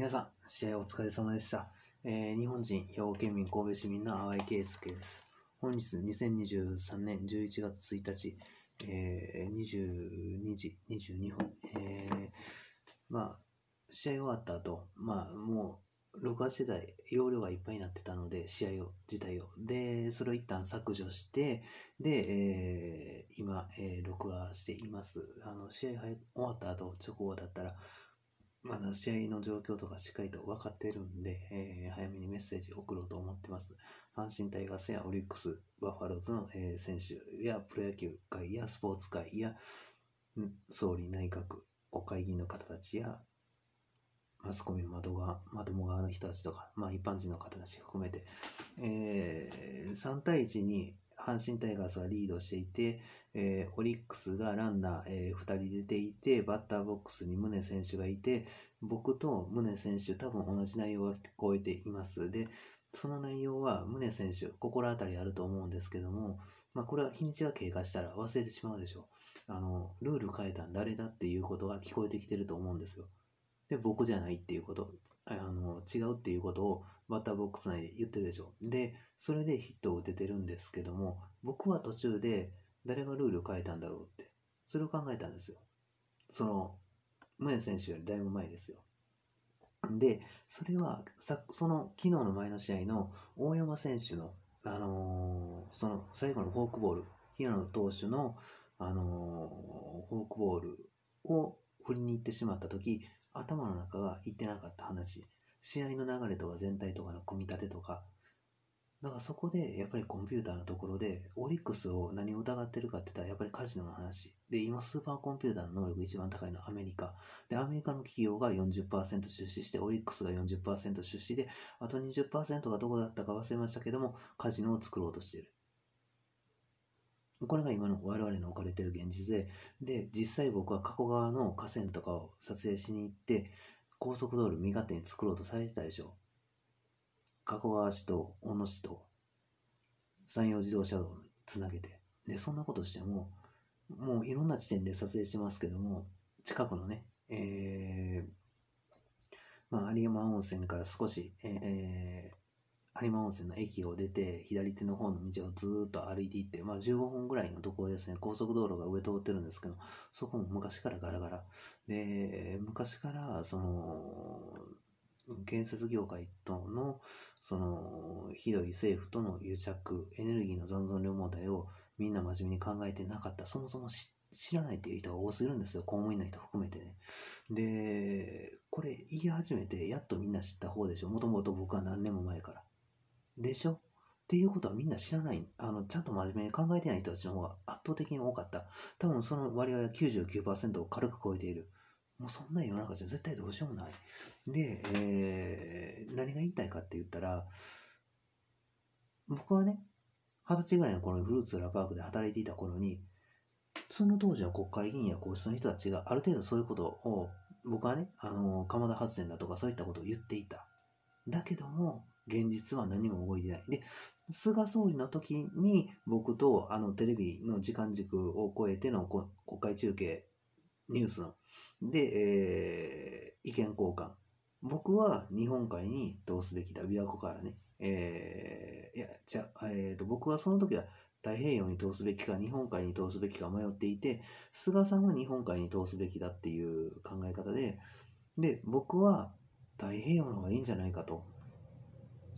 皆さん、試合お疲れ様でした。えー、日本人、兵庫県民、神戸市民の淡井圭介です。本日、2023年11月1日、えー、22時22分。えー、まあ、試合終わった後、まあ、もう、録画してた容量がいっぱいになってたので、試合を、自体を。で、それを一旦削除して、で、えー、今、えー、録画しています。あの、試合終わった後、直後だったら、まだ試合の状況とかしっかりと分かっているんで、えー、早めにメッセージ送ろうと思ってます。阪神タイガースやオリックス、バファローズの、えー、選手やプロ野球界やスポーツ界や総理内閣、国会議員の方たちやマスコミの窓側、窓側の人たちとか、まあ一般人の方たち含めて、えー、3対1に阪神タイガースがリードしていて、えー、オリックスがランナー、えー、2人出ていて、バッターボックスに宗選手がいて、僕と宗選手、多分同じ内容が聞こえています。で、その内容は宗選手、心当たりあると思うんですけども、まあ、これは日にちが経過したら忘れてしまうでしょう。あの、ルール変えたん誰だっていうことが聞こえてきてると思うんですよ。で、僕じゃないっていうこと、あの、違うっていうことをバッターボックス内で言ってるでしょ。で、それでヒットを打ててるんですけども、僕は途中で誰がルールを変えたんだろうって、それを考えたんですよ。その、ムエ選手よりだいぶ前ですよ。で、それはさ、その昨日の前の試合の大山選手の、あのー、その最後のフォークボール、平野投手の、あのー、フォークボールを振りに行ってしまった時頭の中が行ってなかった話試合の流れとか全体とかの組み立てとか、だからそこでやっぱりコンピューターのところでオリックスを何を疑ってるかって言ったらやっぱりカジノの話。で、今スーパーコンピューターの能力一番高いのはアメリカ。で、アメリカの企業が40%出資して、オリックスが40%出資で、あと20%がどこだったか忘れましたけども、カジノを作ろうとしている。これが今の我々の置かれてる現実で、で、実際僕は過去側の河川とかを撮影しに行って、高速道路身勝手に作ろうとされてたでしょ。加古川市と小野市と山陽自動車道につなげて。で、そんなことしても、もういろんな地点で撮影してますけども、近くのね、えー、まあ、有山温泉から少し、えー、有馬温泉の駅を出て、左手の方の道をずっと歩いていって、まあ15分ぐらいのところですね、高速道路が上通ってるんですけど、そこも昔からガラガラ。で、昔から、その、建設業界との、その、ひどい政府との癒着、エネルギーの残存量問題をみんな真面目に考えてなかった。そもそも知らないっていう人が多すぎるんですよ。公務員の人含めてね。で、これ言い始めて、やっとみんな知った方でしょ。もともと僕は何年も前から。でしょっていうことはみんな知らない、あの、ちゃんと真面目に考えてない人たちの方が圧倒的に多かった。多分その割合は99%を軽く超えている。もうそんな世の中じゃ絶対どうしようもない。で、えー、何が言いたいかって言ったら、僕はね、二十歳ぐらいの頃にフルーツラパークで働いていた頃に、その当時の国会議員や皇室の人たちがある程度そういうことを、僕はね、あの、鎌田発電だとかそういったことを言っていた。だけども、現実は何も動いてない。で、菅総理の時に僕とあのテレビの時間軸を超えての国会中継、ニュースの、で、えー、意見交換。僕は日本海に通すべきだ、琵琶湖からね。えー、いや、じゃえーと、僕はその時は太平洋に通すべきか日本海に通すべきか迷っていて菅さんは日本海に通すべきだっていう考え方でで僕は太平洋の方がいいんじゃないかと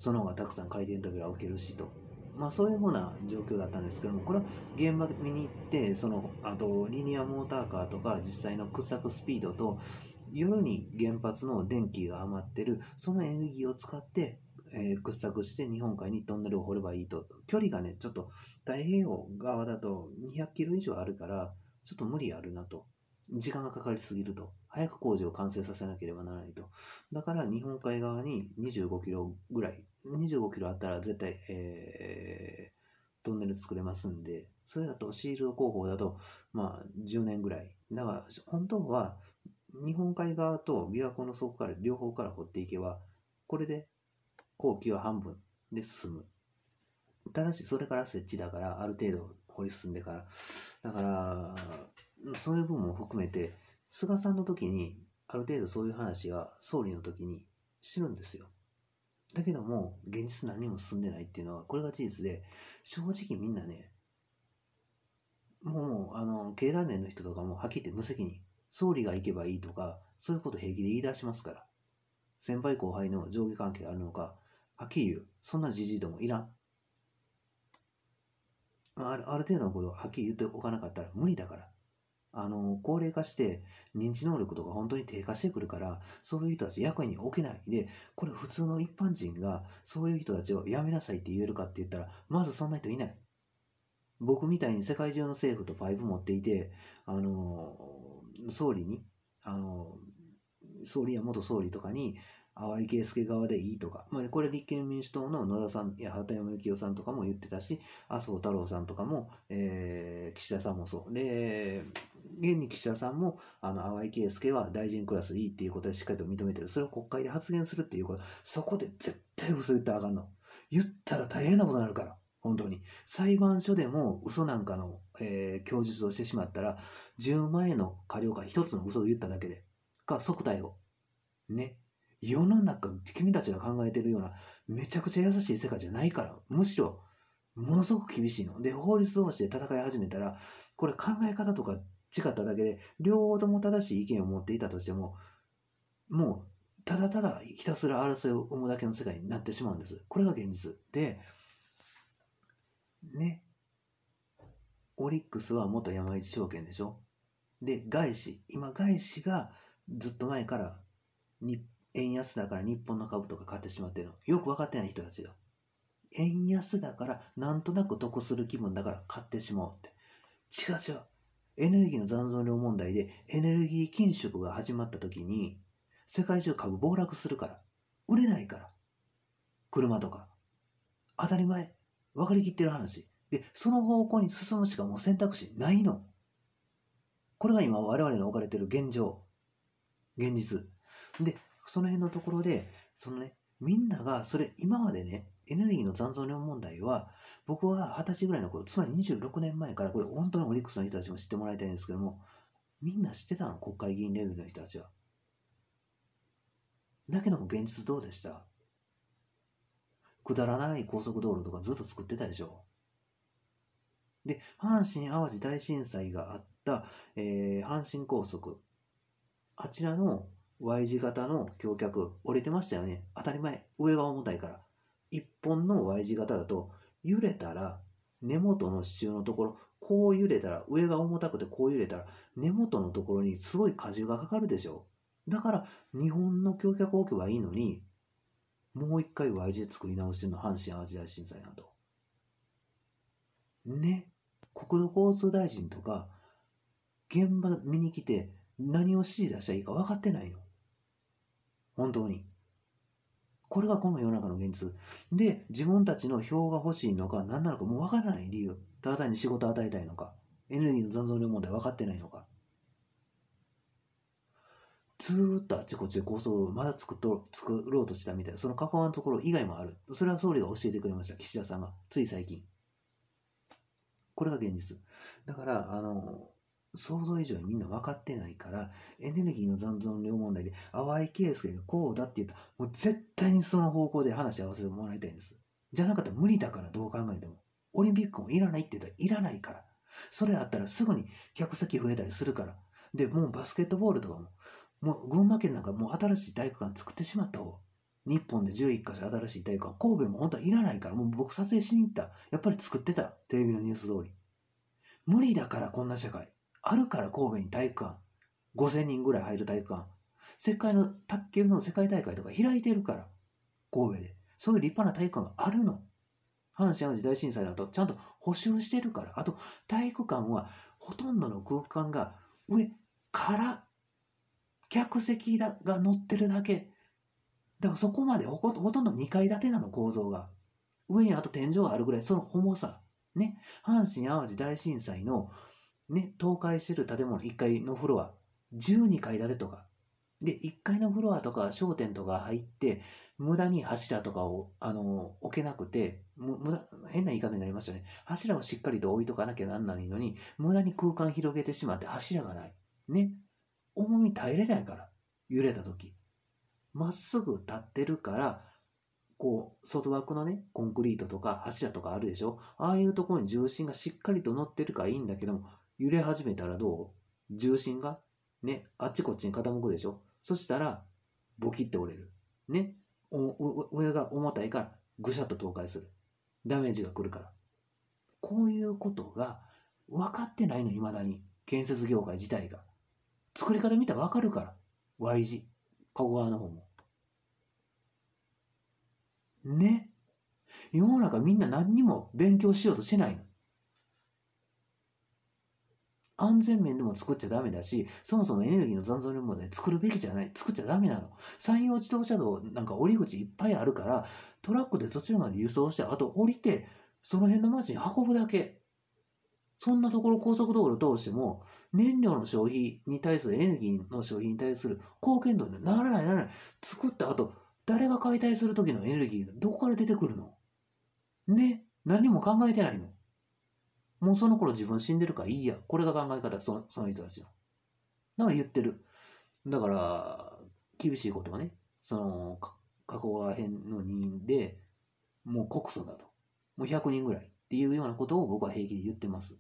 その方がたくさん回転扉を受けるしと。まあそういうふうな状況だったんですけども、これは現場見に行って、その、あと、リニアモーターカーとか実際の掘削スピードと、夜に原発の電気が余ってる、そのエネルギーを使って、えー、掘削して日本海にトンネルを掘ればいいと。距離がね、ちょっと太平洋側だと200キロ以上あるから、ちょっと無理あるなと。時間がかかりすぎると。早く工事を完成させなければならないと。だから日本海側に25キロぐらい、25キロあったら絶対、えー、トンネル作れますんで、それだとシールド工法だと、まあ10年ぐらい。だから本当は日本海側と琵琶湖の底から両方から掘っていけば、これで工期は半分で進む。ただしそれから設置だから、ある程度掘り進んでから。だから、そういう部分も含めて、菅さんの時に、ある程度そういう話は総理の時にしてるんですよ。だけども、現実何も進んでないっていうのは、これが事実で、正直みんなね、もうあの、経団連の人とかもはっきり言って無責任。総理が行けばいいとか、そういうこと平気で言い出しますから。先輩後輩の上下関係があるのか、はっきり言う。そんなじじいどもいらん。あるある程度のことをはっきり言っておかなかったら無理だから。あの、高齢化して、認知能力とか本当に低下してくるから、そういう人たち役に置けない。で、これ普通の一般人が、そういう人たちをやめなさいって言えるかって言ったら、まずそんな人いない。僕みたいに世界中の政府とパイプ持っていて、あの、総理に、あの、総理や元総理とかに、淡井圭介側でいいとか、まあ、これ立憲民主党の野田さんや畑山幸雄さんとかも言ってたし、麻生太郎さんとかも、えー、岸田さんもそう。で、現に岸田さんも、あの、淡井圭介は大臣クラスいいっていうことでしっかりと認めてる。それを国会で発言するっていうこと。そこで絶対嘘言ったらあかんの。言ったら大変なことになるから。本当に。裁判所でも嘘なんかの、えー、供述をしてしまったら、10万円の過料か1つの嘘を言っただけで、か即逮捕。ね。世の中、君たちが考えてるような、めちゃくちゃ優しい世界じゃないから、むしろ、ものすごく厳しいの。で、法律同士で戦い始めたら、これ考え方とか違っただけで、両方とも正しい意見を持っていたとしても、もう、ただただひたすら争いを生むだけの世界になってしまうんです。これが現実。で、ね。オリックスは元山一証券でしょで、外資。今、外資がずっと前からに、円安だから日本の株とか買ってしまってるの。よくわかってない人たちよ。円安だから、なんとなく得する気分だから買ってしまおうって。違う違う。エネルギーの残存量問題でエネルギー緊縮が始まった時に、世界中株暴落するから、売れないから、車とか。当たり前。分かりきってる話。で、その方向に進むしかもう選択肢ないの。これが今我々の置かれてる現状。現実。で、その辺のところで、そのね、みんなが、それ今までね、エネルギーの残存量問題は、僕は二十歳ぐらいの頃、つまり26年前から、これ本当にオリックスの人たちも知ってもらいたいんですけども、みんな知ってたの、国会議員レベルの人たちは。だけども現実どうでしたくだらない高速道路とかずっと作ってたでしょで、阪神・淡路大震災があった、えー、阪神高速。あちらの Y 字型の橋脚、折れてましたよね。当たり前。上が重たいから。一本の Y 字型だと、揺れたら、根元の支柱のところ、こう揺れたら、上が重たくてこう揺れたら、根元のところにすごい荷重がかかるでしょ。だから、日本の橋脚を置けばいいのに、もう一回 Y 字作り直してるの阪神・淡路大震災など。ね。国土交通大臣とか、現場見に来て何を指示出したらいいか分かってないの。本当に。これがこの世の中の現実。で、自分たちの票が欲しいのか、何なのかもうわからない理由。ただ単に仕事を与えたいのか、エネルギーの残存量問題分かってないのか。ずーっとあっちこっちで構想をまだ作っと作ろうとしたみたいな、その過去のところ以外もある。それは総理が教えてくれました、岸田さんが。つい最近。これが現実。だから、あの、想像以上にみんな分かってないから、エネルギーの残存量問題で、淡い圭介がこうだって言ったら、もう絶対にその方向で話し合わせてもらいたいんです。じゃなかったら無理だから、どう考えても。オリンピックもいらないって言ったらいらないから。それあったらすぐに客席増えたりするから。で、もうバスケットボールとかも、もう群馬県なんかもう新しい体育館作ってしまった方。日本で11カ所新しい体育館、神戸も本当はいらないから、もう僕撮影しに行った。やっぱり作ってた。テレビのニュース通り。無理だから、こんな社会。あるから神戸に体育館、5000人ぐらい入る体育館、世界の卓球の世界大会とか開いてるから、神戸で。そういう立派な体育館があるの。阪神・淡路大震災の後、ちゃんと補修してるから。あと、体育館は、ほとんどの空間が上から客席だが乗ってるだけ。だからそこまでほほとんど2階建てなの構造が。上にあと天井があるぐらい、その重さ。ね。阪神・淡路大震災のね、倒壊してる建物1階のフロア、12階建てとか、で、1階のフロアとか商店とか入って、無駄に柱とかを、あの、置けなくて、む、無駄、変な言い方になりましたね。柱をしっかりと置いとかなきゃなんないのに、無駄に空間広げてしまって柱がない。ね。重み耐えれないから、揺れた時。まっすぐ立ってるから、こう、外枠のね、コンクリートとか柱とかあるでしょああいうところに重心がしっかりと乗ってるからいいんだけども、揺れ始めたらどう重心が、ね、あっちこっちに傾くでしょそしたら、ボキって折れる。ね。上が重たいから、ぐしゃっと倒壊する。ダメージが来るから。こういうことが分かってないの、未だに。建設業界自体が。作り方見たら分かるから。Y 字。加古川の方も。ね。世の中みんな何にも勉強しようとしてないの。安全面でも作っちゃダメだし、そもそもエネルギーの残存量もね、作るべきじゃない。作っちゃダメなの。山陽自動車道なんか降り口いっぱいあるから、トラックで途中まで輸送して、あと降りて、その辺の街に運ぶだけ。そんなところ高速道路通しても、燃料の消費に対する、エネルギーの消費に対する貢献度にならないならない。作った後、誰が解体する時のエネルギーがどこから出てくるのね何も考えてないのもうその頃自分死んでるからいいや。これが考え方、そのその人たちの。だから言ってる。だから、厳しいことをね、その、加古川編の人で、もう告訴だと。もう100人ぐらいっていうようなことを僕は平気で言ってます。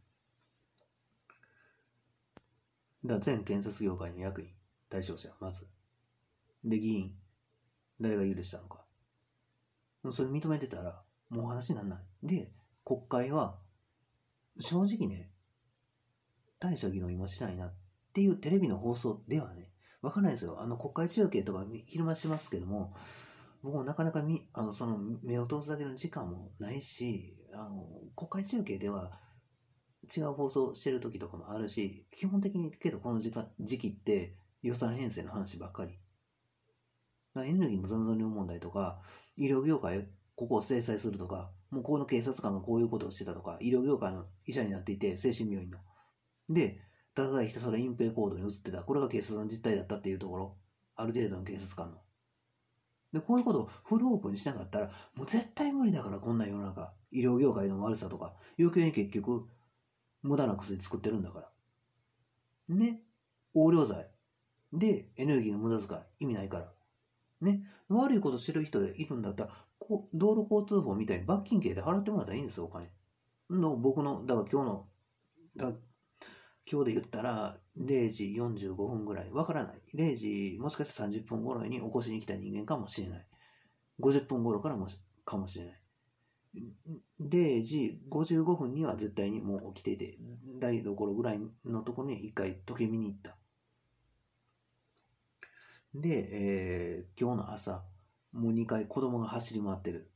だ全建設業界の役員、対象者、まず。で、議員、誰が許したのか。それ認めてたら、もう話にならない。で、国会は正直ね、大した議論今しないなっていうテレビの放送ではね、わかんないですよ。あの、国会中継とか昼間しますけども、僕もなかなかみ、あの、その、目を通すだけの時間もないし、あの、国会中継では違う放送してる時とかもあるし、基本的にけどこの時間、時期って予算編成の話ばっかり。エネルギーの残存量問題とか、医療業界、ここを制裁するとか、向こうの警察官がこういうことをしてたとか、医療業界の医者になっていて、精神病院の。で、ただひたすら隠蔽行動に移ってた。これが警察の実態だったっていうところ。ある程度の警察官の。で、こういうことをフルオープンにしなかったら、もう絶対無理だから、こんな世の中。医療業界の悪さとか、余計に結局、無駄な薬作ってるんだから。ね。横領罪。で、エネルギーの無駄遣い。意味ないから。ね。悪いことしてる人がいるんだったら、道路交通法みたいに罰金刑で払ってもらったらいいんですよ、お金。の、僕の、だから今日の、だ今日で言ったら、0時45分ぐらい、わからない。0時、もしかして30分頃に起こしに来た人間かもしれない。50分頃からもし、かもしれない。0時55分には絶対にもう起きてて、台所ぐらいのところに一回時計見に行った。で、えー、今日の朝、もう2回子供が走り回ってる。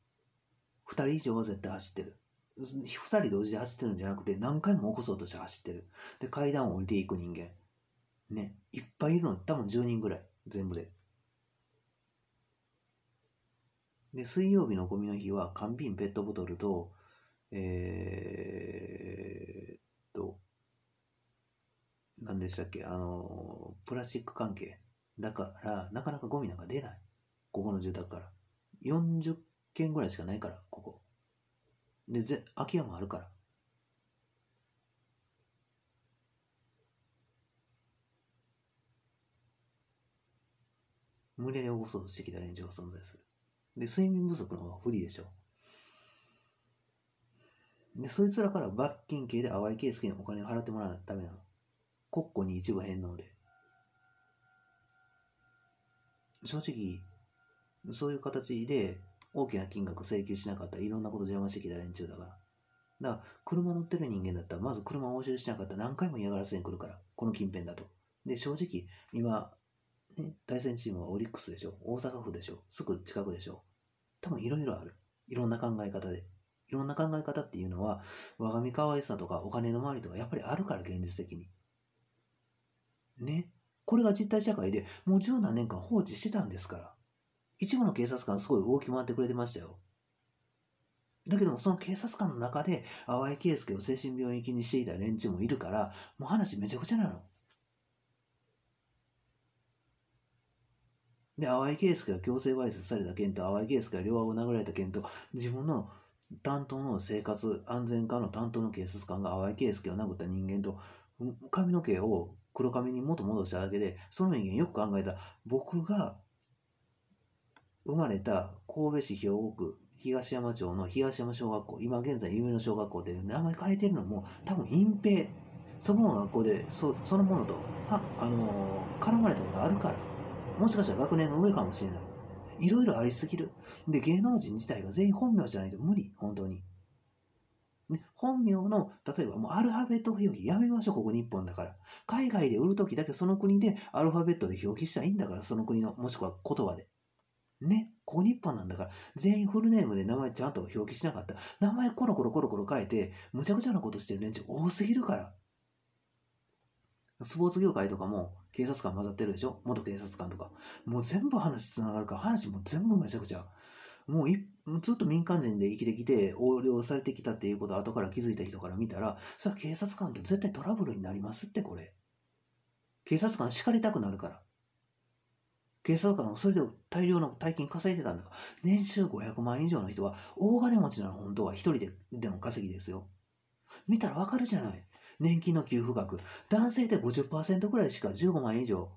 2人以上は絶対走ってる。2人同時で走ってるんじゃなくて、何回も起こそうとして走ってる。で、階段を降りていく人間。ね、いっぱいいるの、多分10人ぐらい、全部で。で、水曜日のゴミの日は、缶瓶、ペットボトルと、えー、と、何でしたっけ、あの、プラスチック関係。だから、なかなかゴミなんか出ない。ここの住宅から。40軒ぐらいしかないから、ここ。で、ぜ空き家もあるから。無理やり起こそうとしてきた連中が存在する。で、睡眠不足の方が不利でしょう。で、そいつらから罰金刑で淡井圭介にお金を払ってもらわないとダメなの。国庫に一部返納で。正直、そういう形で大きな金額請求しなかったいろんなこと邪魔してきた連中だから。だから、車乗ってる人間だったら、まず車を押収しなかったら何回も嫌がらせに来るから、この近辺だと。で、正直、今、ね、対戦チームはオリックスでしょ、大阪府でしょ、すぐ近くでしょ。多分いろいろある。いろんな考え方で。いろんな考え方っていうのは、我が身可愛さとかお金の周りとかやっぱりあるから、現実的に。ね。これが実体社会でもう十何年間放置してたんですから。一部の警察官すごい動き回ってくれてましたよ。だけども、その警察官の中で、淡井圭介を精神病院行きにしていた連中もいるから、もう話めちゃくちゃなの。で、淡井圭介が強制わいせつされた件と、淡井圭介が両腕を殴られた件と、自分の担当の生活安全課の担当の警察官が淡井圭介を殴った人間と、髪の毛を黒髪に元戻しただけで、その人間よく考えた、僕が生まれた神戸市兵庫区東山町の東山小学校、今現在夢の小学校で名前変えてるのも多分隠蔽、そこの学校でそそのものとは、あのー、絡まれたことあるから、もしかしたら学年が上かもしれない。いろいろありすぎる。で、芸能人自体が全員本名じゃないと無理、本当に。ね、本名の、例えばもうアルファベット表記やめましょう、ここ日本だから。海外で売るときだけその国でアルファベットで表記したらいいんだから、その国の、もしくは言葉で。ね。ここ日本なんだから、全員フルネームで名前ちゃんと表記しなかった。名前コロコロコロコロ変えて、むちゃくちゃなことしてる連中多すぎるから。スポーツ業界とかも警察官混ざってるでしょ元警察官とか。もう全部話つながるから、話も全部めちゃくちゃ。もういずっと民間人で生きてきて、横領されてきたっていうことを後から気づいた人から見たら、それは警察官と絶対トラブルになりますって、これ。警察官叱りたくなるから。警察官はそれで大量の大金稼いでたんだから、年収500万円以上の人は、大金持ちなの本当は一人ででも稼ぎですよ。見たらわかるじゃない。年金の給付額。男性で50%くらいしか15万円以上、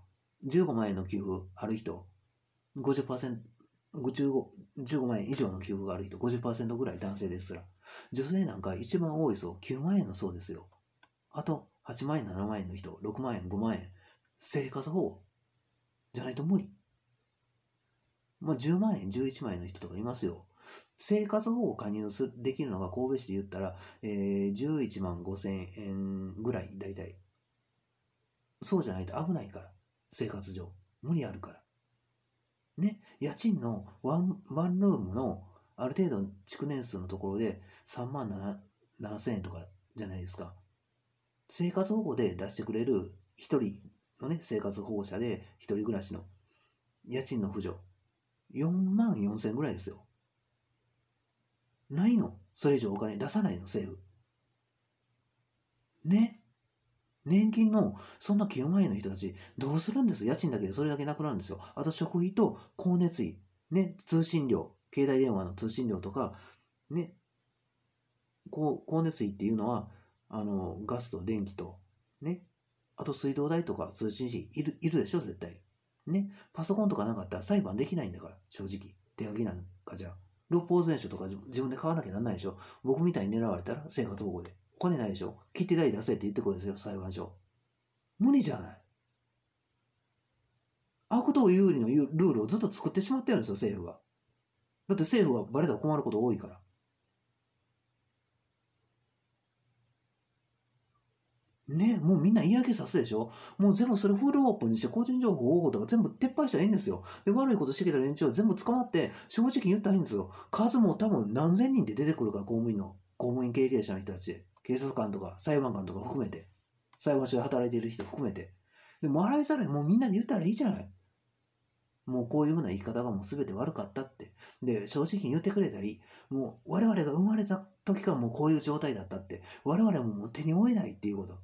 15万円の給付ある人。50%、15, 万円以上の給付がある人、50%ぐらい男性ですら。女性なんか一番多い層、9万円の層ですよ。あと、8万円、7万円の人、6万円、5万円。生活保護。じゃないと無理。まあ、10万円、11万円の人とかいますよ。生活保護加入すできるのが神戸市で言ったら、えー、11万5千円ぐらい、だいたい。そうじゃないと危ないから。生活上。無理あるから。ね。家賃のワンワンルームのある程度築年数のところで3万7 7千円とかじゃないですか。生活保護で出してくれる一人のね、生活保護者で一人暮らしの家賃の扶助。4万4千ぐらいですよ。ないのそれ以上お金出さないの政府。ね年金の、そんな9万円の人たち、どうするんです家賃だけでそれだけなくなるんですよ。あと食費と光熱費、ね、通信料、携帯電話の通信料とか、ね、こう、光熱費っていうのは、あの、ガスと電気と、ね、あと水道代とか通信費いる、いるでしょ、絶対。ね、パソコンとかなかったら裁判できないんだから、正直。手書きなんかじゃ。六法全書とか自分で買わなきゃなんないでしょ。僕みたいに狙われたら生活保護で。お金ないでしょ。切手代出せって言ってくるんですよ、裁判所。無理じゃない。悪党有利のルールをずっと作ってしまってるんですよ、政府が。だって政府はバレたら困ること多いから。ね、もうみんな嫌気さすでしょもう全部それフルオープンにして個人情報応募とか全部撤廃したらいいんですよ。で、悪いことしてきた連中は全部捕まって、正直言ったらいいんですよ。数も多分何千人で出てくるから、公務員の、公務員経験者の人たち。警察官とか裁判官とか含めて。裁判所で働いている人含めて。でも、洗いざらいもうみんなに言ったらいいじゃない。もうこういうふうな言い方がもう全て悪かったって。で、正直に言ってくれたらいい。もう我々が生まれた時からもうこういう状態だったって。我々はもう手に負えないっていうこと。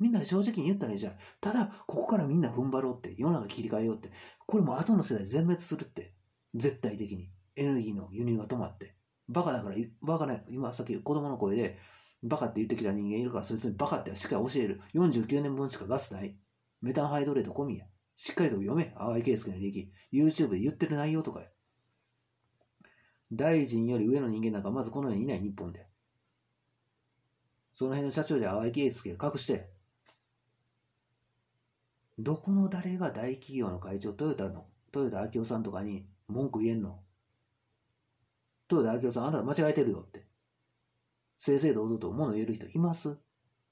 みんな正直に言ったらいいじゃん。ただ、ここからみんな踏ん張ろうって、世の中切り替えようって、これも後の世代全滅するって、絶対的に。エネルギーの輸入が止まって。バカだから、バカな、今さっき子供の声で、バカって言ってきた人間いるから、そいつにバカってしっかり教える。49年分しかガスない。メタンハイドレート込みや。しっかりと読め。淡井圭介の歴 YouTube で言ってる内容とかや。大臣より上の人間なんかまずこの世にいない日本で。その辺の社長で淡井圭介が隠して、どこの誰が大企業の会長、トヨタの、トヨタ昭夫さんとかに文句言えんのトヨタ秋夫さん、あなた間違えてるよって。正々堂々と物言える人います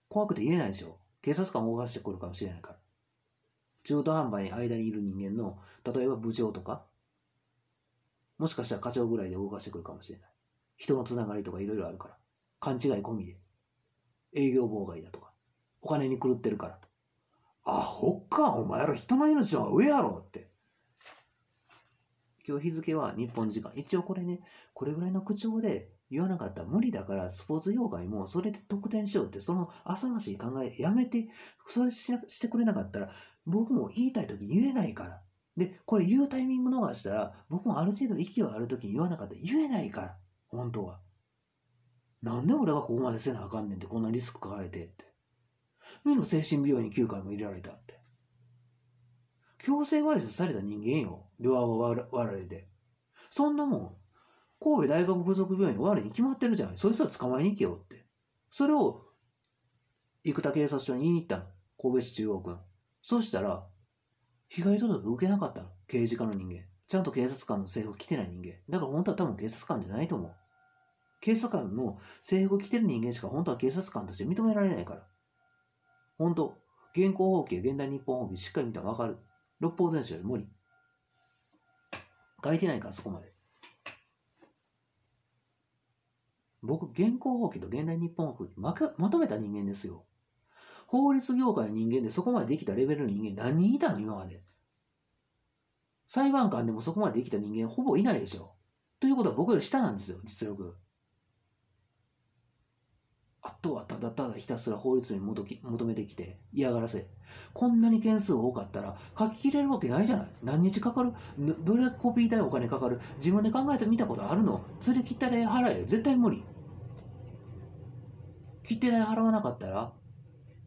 怖くて言えないでしょ警察官を動かしてくるかもしれないから。中途半端に間にいる人間の、例えば部長とか、もしかしたら課長ぐらいで動かしてくるかもしれない。人のつながりとかいろいろあるから。勘違い込みで。営業妨害だとか。お金に狂ってるから。アホか、お前ら人の命の方が上やろって。今日日付は日本時間。一応これね、これぐらいの口調で言わなかったら無理だから、スポーツ業界もそれで得点しようって、その浅ましい考えやめて、それしてくれなかったら、僕も言いたい時言えないから。で、これ言うタイミング逃したら、僕もある程度息はある時に言わなかったら言えないから、本当は。なんで俺がここまでせなあかんねんって、こんなリスク抱えてって。海の精神病院に9回も入れられたって。強制わいせつされた人間よ。両を割られて。そんなもん、神戸大学附属病院悪いに決まってるじゃない。そいつは捕まえに行けよって。それを、生田警察署に言いに行ったの。神戸市中央区の。そしたら、被害届受けなかったの。刑事課の人間。ちゃんと警察官の制服着てない人間。だから本当は多分警察官じゃないと思う。警察官の制服着てる人間しか本当は警察官として認められないから。本当現行法規や現代日本法規しっかり見たらわかる。六法全書より無理。書いてないから、そこまで。僕、現行法規と現代日本法規ままとめた人間ですよ。法律業界の人間でそこまでできたレベルの人間何人いたの今まで。裁判官でもそこまでできた人間ほぼいないでしょ。ということは僕より下なんですよ、実力。あとはただただひたすら法律に求めてきて嫌がらせ。こんなに件数多かったら書き切れるわけないじゃない何日かかるどれだけコピー代お金かかる自分で考えてみたことあるの釣り切った代払え。絶対無理。切っな代払わなかったら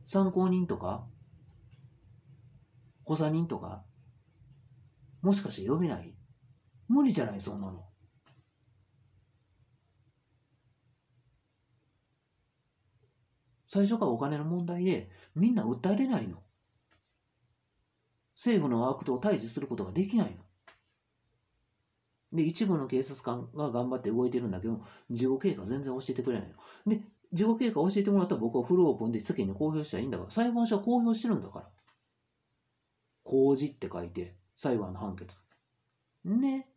参考人とか補佐人とかもしかして呼べない無理じゃないそんなの。最初からお金の問題で、みんな訴えれないの。政府の悪党を退治することができないの。で、一部の警察官が頑張って動いてるんだけど、事後経過全然教えてくれないの。で、事後経過教えてもらったら僕はフルオープンで世間に公表したらいいんだから、裁判所は公表してるんだから。公示って書いて、裁判の判決。ね。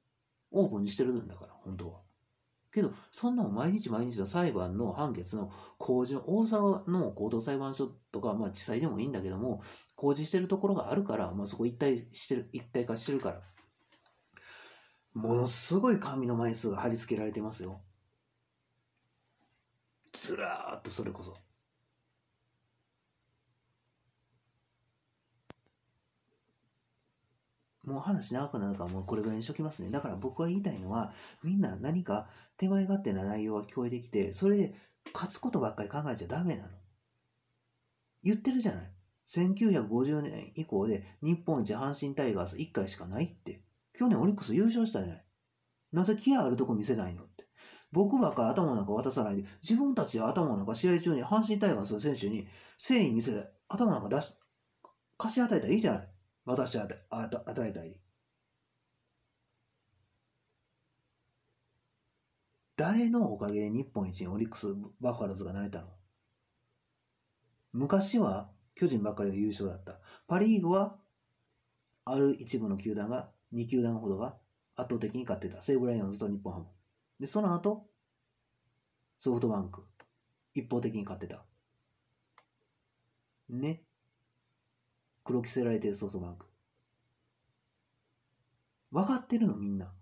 オープンにしてるんだから、本当は。けど、そんなの毎日毎日の裁判の判決の工事の大阪の高等裁判所とか、まあ地裁でもいいんだけども、工事してるところがあるから、まあそこ一体してる、一体化してるから。ものすごい紙の枚数が貼り付けられてますよ。ずらーっとそれこそ。もう話長くなるからもうこれぐらいにしときますね。だから僕が言いたいのは、みんな何か手前勝手な内容が聞こえてきて、それで勝つことばっかり考えちゃダメなの。言ってるじゃない。1950年以降で日本一阪神タイガース1回しかないって。去年オリックス優勝したじゃない。なぜ気合あるとこ見せないのって。僕ばっかり頭の中渡さないで、自分たちは頭の中試合中に阪神タイガースの選手に誠意見せて頭の中出し、貸し与えたらいいじゃない。私与えたり。誰のおかげで日本一にオリックス・バファローズがなれたの昔は巨人ばっかりが優勝だった。パリーグは、ある一部の球団が、2球団ほどが圧倒的に勝ってた。西武ライオンズと日本ハム。で、その後、ソフトバンク。一方的に勝ってた。ね。黒着せられてるソフトバンク。分かってるのみんな。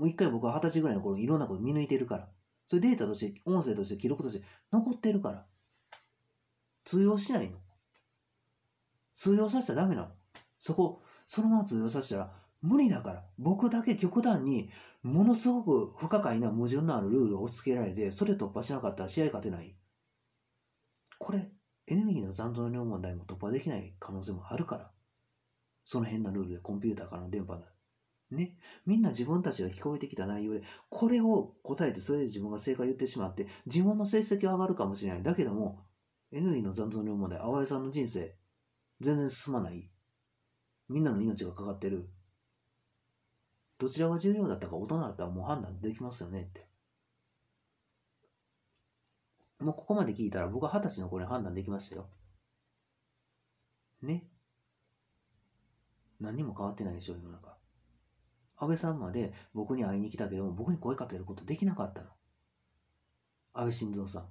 もう一回僕は二十歳ぐらいの頃いろんなこと見抜いてるから。それデータとして、音声として、記録として残ってるから。通用しないの。通用させちゃダメなの。そこ、そのまま通用させたら無理だから。僕だけ極端に、ものすごく不可解な矛盾のあるルールを押し付けられて、それ突破しなかったら試合勝てない。これ、エネルギーの残存量問題も突破できない可能性もあるから。その変なルールでコンピューターからの電波ね。みんな自分たちが聞こえてきた内容で、これを答えて、それで自分が正解言ってしまって、自分の成績は上がるかもしれない。だけども、N の残存量問題、淡江さんの人生、全然進まない。みんなの命がかかってる。どちらが重要だったか、大人だったらもう判断できますよねって。もうここまで聞いたら僕は二十歳の頃に判断できましたよ。ね。何も変わってないでしょ、う、世の中。安倍さんまで僕に会いに来たけども、僕に声かけることできなかったの。安倍晋三さん。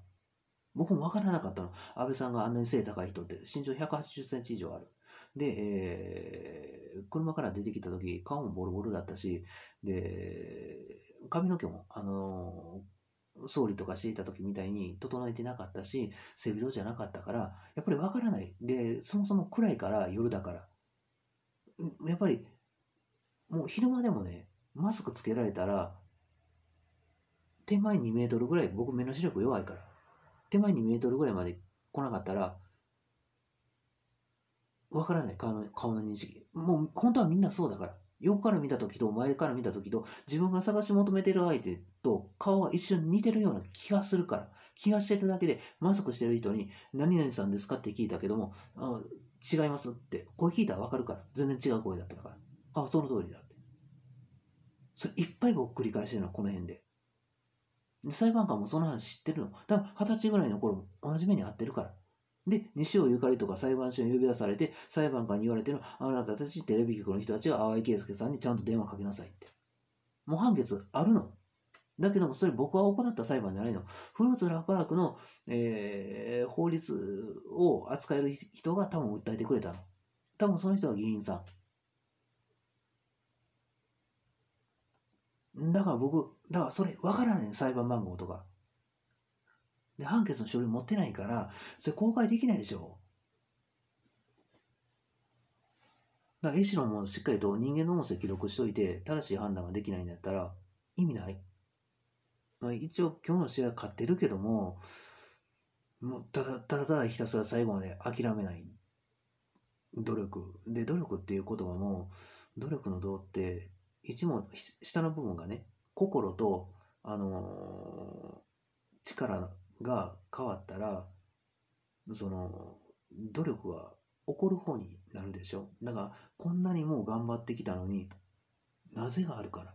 僕もわからなかったの。安倍さんがあんなに背高い人って身長180センチ以上ある。で、えー、車から出てきた時、顔もボロボロだったし、で、髪の毛も、あのー、総理とかしていた時みたいに整えてなかったし、背広じゃなかったから、やっぱりわからない。で、そもそも暗いから、夜だから。やっぱりもう昼間でもね、マスクつけられたら、手前2メートルぐらい、僕目の視力弱いから、手前2メートルぐらいまで来なかったら、わからない顔の顔の認識。もう本当はみんなそうだから。横から見た時と前から見た時と自分が探し求めてる相手と顔が一緒に似てるような気がするから。気がしてるだけでマスクしてる人に何々さんですかって聞いたけども、あ違いますって声聞いたらわかるから。全然違う声だったから。あ、その通りだって。それいっぱい僕繰り返してるの、この辺で。で、裁判官もその話知ってるの。だから二十歳ぐらいの頃も同じ目に遭ってるから。で、西尾ゆかりとか裁判所に呼び出されて、裁判官に言われてるあなたたちテレビ局の人たちが淡井圭介さんにちゃんと電話かけなさいって。もう判決あるの。だけども、それ僕は行った裁判じゃないの。フルーツラパークの、えー、法律を扱える人が多分訴えてくれたの。多分その人は議員さん。だから僕、だからそれ分からない裁判番号とか。で、判決の書類持ってないから、それ公開できないでしょ。だから、エシロンもしっかりと人間の音声記録しといて、正しい判断ができないんだったら、意味ない。まあ、一応、今日の試合は勝ってるけども、もうただ、ただただひたすら最後まで諦めない。努力。で、努力っていう言葉も、努力の道って一問、下の部分がね、心と、あのー、力が変わったら、その、努力は起こる方になるでしょ。だから、こんなにもう頑張ってきたのに、なぜがあるから。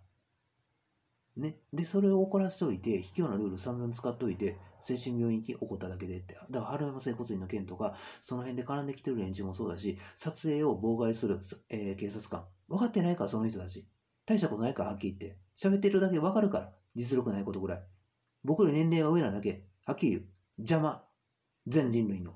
ね。で、それを怒らせておいて、卑怯なルール散々使っておいて、精神病院行き怒っただけでって。だから、春山整骨院の件とか、その辺で絡んできてる連中もそうだし、撮影を妨害する、えー、警察官。分かってないか、その人たち。大したことないから、はっきり言って。喋ってるだけわかるから。実力ないことぐらい。僕より年齢が上なだけ。はっきり言う。邪魔。全人類の。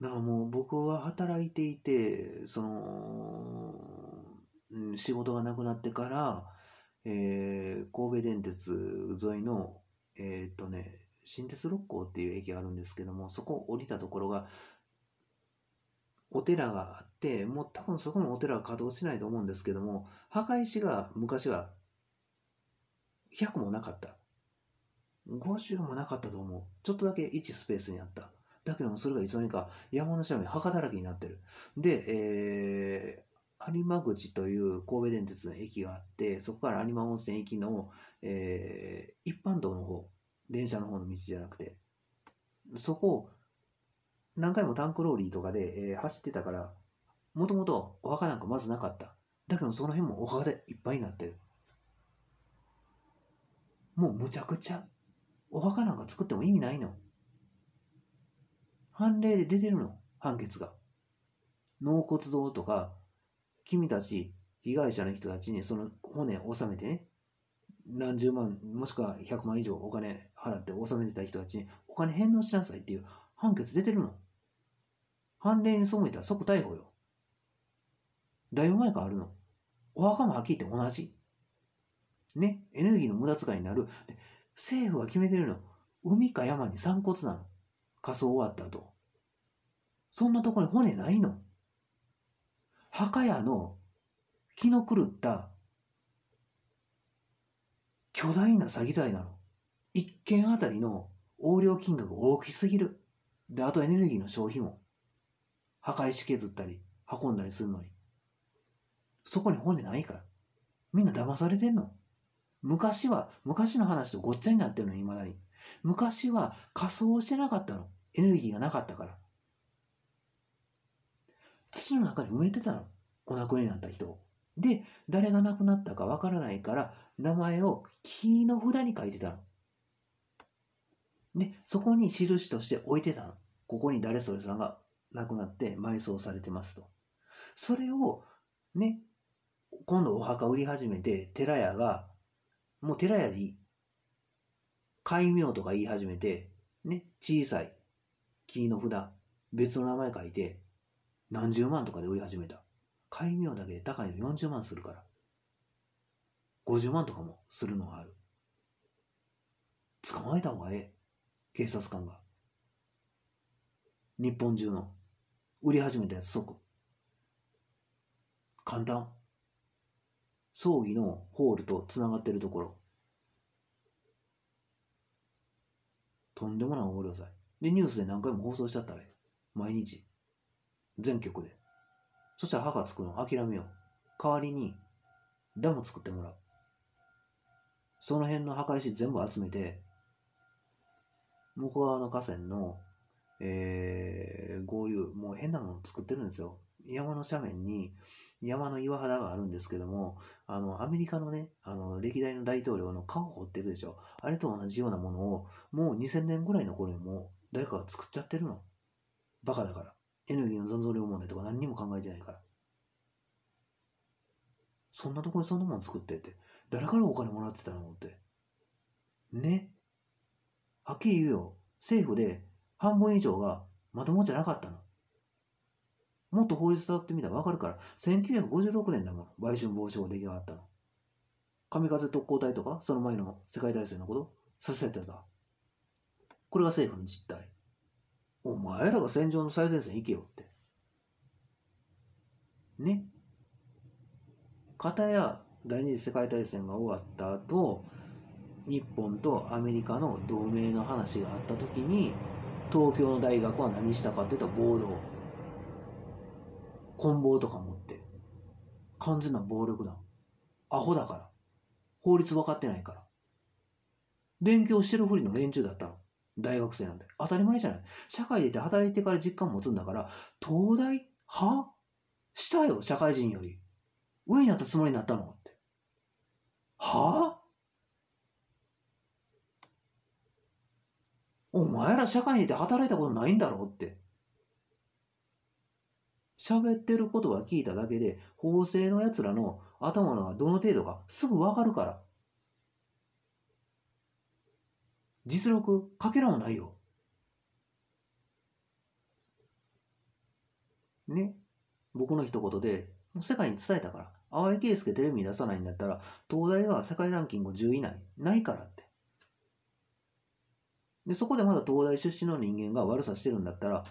だからもう僕は働いていて、その、うん、仕事がなくなってから、えー、神戸電鉄沿いの、えー、っとね、新鉄六甲っていう駅があるんですけども、そこを降りたところが、お寺があって、もう多分そこのお寺は稼働しないと思うんですけども、墓石が昔は100もなかった。50もなかったと思う。ちょっとだけ1スペースにあった。だけどもそれがいつの間にか山の下に墓だらけになってる。で、えー、有馬口という神戸電鉄の駅があって、そこから有馬温泉駅の、えー、一般道の方、電車の方の道じゃなくて、そこを何回もタンクローリーとかで、えー、走ってたから、もともとお墓なんかまずなかった。だけどその辺もお墓でいっぱいになってる。もうむちゃくちゃ。お墓なんか作っても意味ないの。判例で出てるの、判決が。納骨堂とか、君たち、被害者の人たちにその骨を納めてね、何十万、もしくは100万以上お金払って納めてた人たちにお金返納しなさいっていう判決出てるの。判例に背いたら即逮捕よ。だいぶ前からあるの。お墓もはっきり言って同じ。ね、エネルギーの無駄遣いになる。政府が決めてるの。海か山に散骨なの。仮装終わった後。そんなとこに骨ないの。墓屋の気の狂った巨大な詐欺罪なの。一件あたりの横領金額大きすぎる。で、あとエネルギーの消費も。破壊し削ったり、運んだりするのに。そこに骨ないから。みんな騙されてんの。昔は、昔の話とごっちゃになってるの、未だに。昔は仮装してなかったの。エネルギーがなかったから。土の中に埋めてたの。お亡くなりになった人を。で、誰が亡くなったかわからないから、名前を木の札に書いてたの。で、そこに印として置いてたの。ここに誰それさんが亡くなって埋葬されてますと。それを、ね、今度お墓売り始めて、寺屋が、もう寺屋でいい。戒名とか言い始めて、ね、小さい木の札、別の名前書いて、何十万とかで売り始めた。戒名だけで高いの40万するから。50万とかもするのがある。捕まえた方がええ。警察官が。日本中の売り始めたやつ即。簡単。葬儀のホールと繋がってるところ。とんでもない横領罪。で、ニュースで何回も放送しちゃったら毎日。全局で。そしたら墓作るの諦めよう。代わりに、ダム作ってもらう。その辺の墓石全部集めて、向こう側の河川のえー、合流、もう変なもの作ってるんですよ。山の斜面に山の岩肌があるんですけども、あの、アメリカのね、あの、歴代の大統領の顔を掘ってるでしょ。あれと同じようなものを、もう2000年ぐらいの頃にもう誰かが作っちゃってるの。バカだから。エネルギーの残像量問題とか何にも考えてないから。そんなとこにそんなもん作ってって。誰からお金もらってたのって。ね。はっきり言うよ。政府で半分以上がまともじゃなかったの。もっと法律触ってみたらわかるから、1956年だもん、売春防止法出来上がったの。神風特攻隊とか、その前の世界大戦のこと、させてた。これが政府の実態。お前らが戦場の最前線行けよって。ね。片や第二次世界大戦が終わった後、日本とアメリカの同盟の話があった時に、東京の大学は何したかって言ったら暴動。棍棒とか持って。完全な暴力団。アホだから。法律分かってないから。勉強してるふりの連中だったの。大学生なんで。当たり前じゃない。社会出て働いてから実感持つんだから、東大はしたよ、社会人より。上になったつもりになったのって。はぁ、あ、お前ら社会にいて働いたことないんだろうって。喋ってることは聞いただけで、法制の奴らの頭のがどの程度かすぐわかるから。実力かけらもないよ。ね。僕の一言で、もう世界に伝えたから。淡井圭介テレビに出さないんだったら、東大が世界ランキング10位以内、ないからって。で、そこでまだ東大出身の人間が悪さしてるんだったら、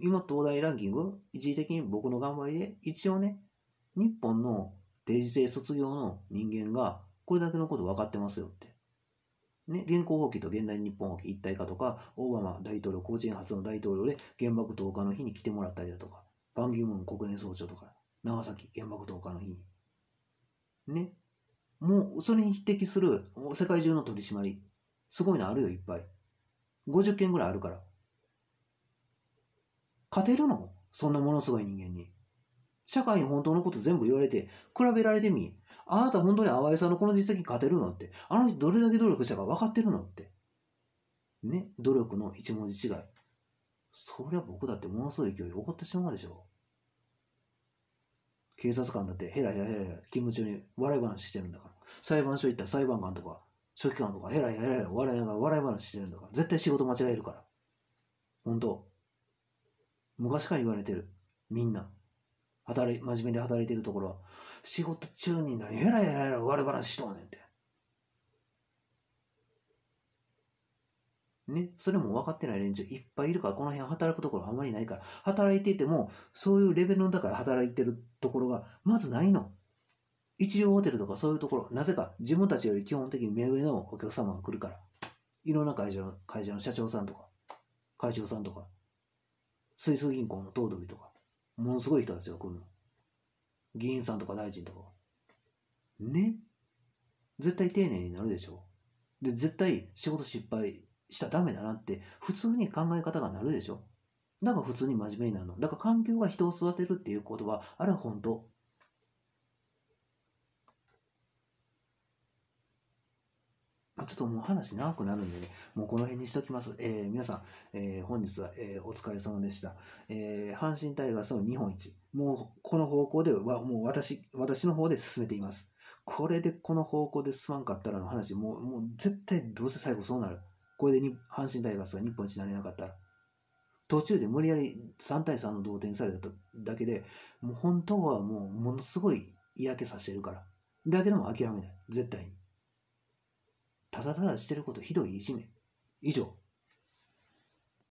今東大ランキング、一時的に僕の頑張りで、一応ね、日本の定時制卒業の人間が、これだけのこと分かってますよって。ね、現行法規と現代日本法規一体化とか、オバマ大統領、高知初の大統領で原爆投下の日に来てもらったりだとか、バンギムーン国連総長とか、長崎原爆投下の日に。ね。もう、それに匹敵する世界中の取り締まりすごいのあるよ、いっぱい。50件ぐらいあるから。勝てるのそんなものすごい人間に。社会に本当のこと全部言われて、比べられてみ。あなた本当に淡井さんのこの実績勝てるのって。あの人どれだけ努力したか分かってるのって。ね。努力の一文字違い。そりゃ僕だってものすごい勢いで怒ってしまうでしょ。警察官だってヘラヘラヘラ勤務中に笑い話してるんだから。裁判所行ったら裁判官とか、書記官とか、えらいえらい笑いながら笑い話してるとか、絶対仕事間違えるから。本当昔から言われてる。みんな。働い、真面目で働いてるところは、仕事中に何えらいえらい笑い話しとんねんって。ね、それも分かってない連中いっぱいいるから、この辺働くところあんまりないから、働いていても、そういうレベルの高い働いてるところが、まずないの。一流ホテルとかそういうところ、なぜか自分たちより基本的に目上のお客様が来るから、いろんな会社の会社の社長さんとか、会長さんとか、水素銀行の頭取とか、ものすごい人たちが来るの。議員さんとか大臣とか。ね絶対丁寧になるでしょで、絶対仕事失敗しちゃダメだなって普通に考え方がなるでしょ。だから普通に真面目になるの。だから環境が人を育てるっていうことは、あれは本当。あ、ちょっともう話長くなるんで、ね、もうこの辺にしときます。えー、皆さん、えー、本日は、えー、お疲れ様でした。えー、阪神タイガースの日本一。もうこの方向では、もう私、私の方で進めています。これでこの方向で進まんかったらの話、もう、もう絶対どうせ最後そうなる。これでに阪神タイガースが日本一になれなかったら。途中で無理やり3対3の同点されただけで、もう本当はもうものすごい嫌気させてるから。だけども諦めない。絶対に。ただただしてることひどいいじめ。以上。